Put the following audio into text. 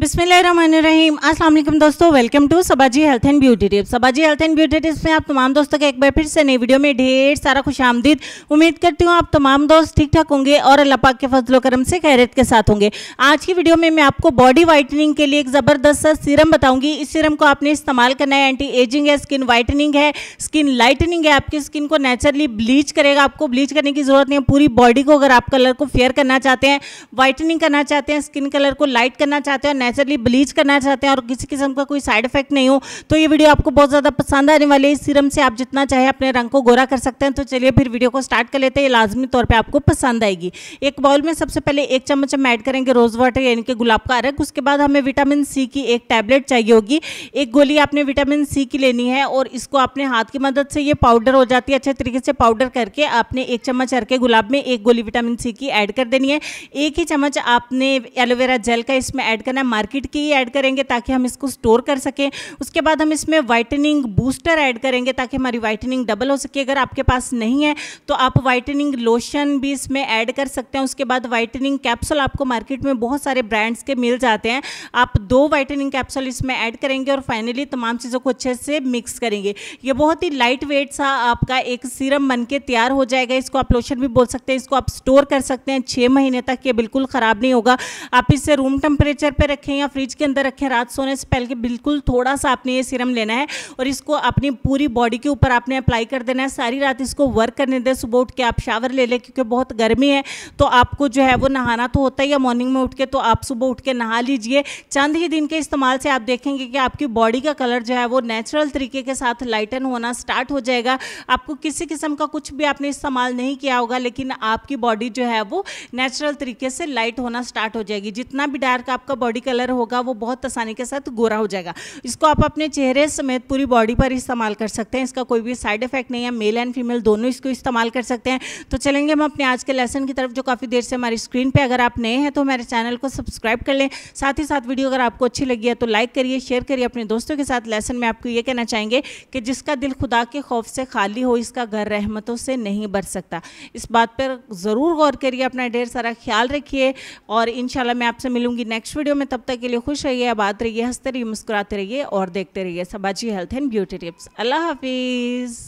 बिसमीम असल दोस्तों वेलकम टू सबाजी हेल्थ एंड ब्यूटी टिप्स सबाजी हेल्थ एंड ब्यूटी टिप्स में आप तमाम दोस्तों का एक बार फिर से नई वीडियो में ढेर सारा खुश आमदीद उम्मीद करती हूँ आप तमाम दोस्त ठीक ठाक होंगे और अल्लाह पाक के फजलो करम से खैरत के साथ होंगे आज की वीडियो में मैं आपको बॉडी वाइटनिंग के लिए एक ज़बरदस्त सा सीरम बताऊँगी इस सीरम को आपने इस्तेमाल करना है एंटी एजिंग है स्किन वाइटनिंग है स्किन लाइटनिंग है आपकी स्किन को नेचुरली ब्लीच करेगा आपको ब्लीच करने की ज़रूरत नहीं है पूरी बॉडी को अगर आप कलर को फेयर करना चाहते हैं वाइटनिंग करना चाहते हैं स्किन कलर को लाइट करना चाहते हैं नेचुरली ब्लीच करना चाहते हैं और किसी किस्म का कोई साइड इफेक्ट नहीं हो तो ये वीडियो आपको बहुत ज़्यादा पसंद आने वाली है इस सीरम से आप जितना चाहे अपने रंग को गोरा कर सकते हैं तो चलिए फिर वीडियो को स्टार्ट कर लेते हैं लाजमी तौर पर आपको पसंद आएगी एक बाउल में सबसे पहले एक चम्मच हम ऐड करेंगे रोज़ वाटर यानी कि गुलाब का अरक उसके बाद हमें विटामिन सी की एक टैबलेट चाहिए होगी एक गोली आपने विटामिन सी की लेनी है और इसको अपने हाथ की मदद से ये पाउडर हो जाती है अच्छे तरीके से पाउडर करके आपने एक चम्मच के गुलाब में एक गोली विटामिन सी की ऐड कर देनी है एक ही चम्मच आपने एलोवेरा जेल का इसमें ऐड करना है मार्केट की ही ऐड करेंगे ताकि हम इसको स्टोर कर सकें उसके बाद हम इसमें वाइटनिंग बूस्टर ऐड करेंगे ताकि हमारी वाइटनिंग डबल हो सके अगर आपके पास नहीं है तो आप वाइटनिंग लोशन भी इसमें ऐड कर सकते हैं उसके बाद वाइटनिंग कैप्सूल आपको मार्केट में बहुत सारे ब्रांड्स के मिल जाते हैं आप दो वाइटनिंग कैप्सूल इसमें ऐड करेंगे और फाइनली तमाम चीज़ों को अच्छे से मिक्स करेंगे ये बहुत ही लाइट वेट सा आपका एक सीरम बन के तैयार हो जाएगा इसको आप लोशन भी बोल सकते हैं इसको आप स्टोर कर सकते हैं छः महीने तक ये बिल्कुल ख़राब नहीं होगा आप इसे रूम टेम्परेचर पर रखें रखें या फ्रिज के अंदर रखें रात सोने से पहले बिल्कुल थोड़ा सा आपने ये सीरम लेना है और इसको अपनी पूरी बॉडी के ऊपर आपने अप्लाई कर देना है सारी रात इसको वर्क करने दें सुबह उठ के आप शावर ले लें क्योंकि बहुत गर्मी है तो आपको जो है वो नहाना तो होता ही है मॉर्निंग में उठ के तो आप सुबह उठ के नहा लीजिए चंद ही दिन के इस्तेमाल से आप देखेंगे कि आपकी बॉडी का कलर जो है वो नेचुरल तरीके के साथ लाइटन होना स्टार्ट हो जाएगा आपको किसी किस्म का कुछ भी आपने इस्तेमाल नहीं किया होगा लेकिन आपकी बॉडी जो है वो नेचुरल तरीके से लाइट होना स्टार्ट हो जाएगी जितना भी डार्क आपका बॉडी कलर कलर होगा वो बहुत आसानी के साथ गोरा हो जाएगा इसको आप अपने चेहरे समेत पूरी बॉडी पर इस्तेमाल कर सकते हैं इसका कोई भी साइड इफेक्ट नहीं है मेल एंड फीमेल दोनों इसको इस्तेमाल कर सकते हैं तो चलेंगे हम अपने आज के लेसन की तरफ जो काफ़ी देर से हमारी स्क्रीन पर अगर आप नए हैं तो हमारे चैनल को सब्सक्राइब कर लें साथ ही साथ वीडियो अगर आपको अच्छी लगी है तो लाइक करिए शेयर करिए अपने दोस्तों के साथ लेसन में आपको ये कहना चाहेंगे कि जिसका दिल खुदा के खौफ से खाली हो इसका घर रहमतों से नहीं बर सकता इस बात पर ज़रूर गौर करिए अपना ढेर सारा ख्याल रखिए और इन मैं आपसे मिलूंगी नेक्स्ट वीडियो में तब तक के लिए खुश रहिए आबाद रहिए हंसते रहिए मुस्कुराते रहिए और देखते रहिए सबाजी हेल्थ एंड ब्यूटी टिप्स अल्लाह हाफिज़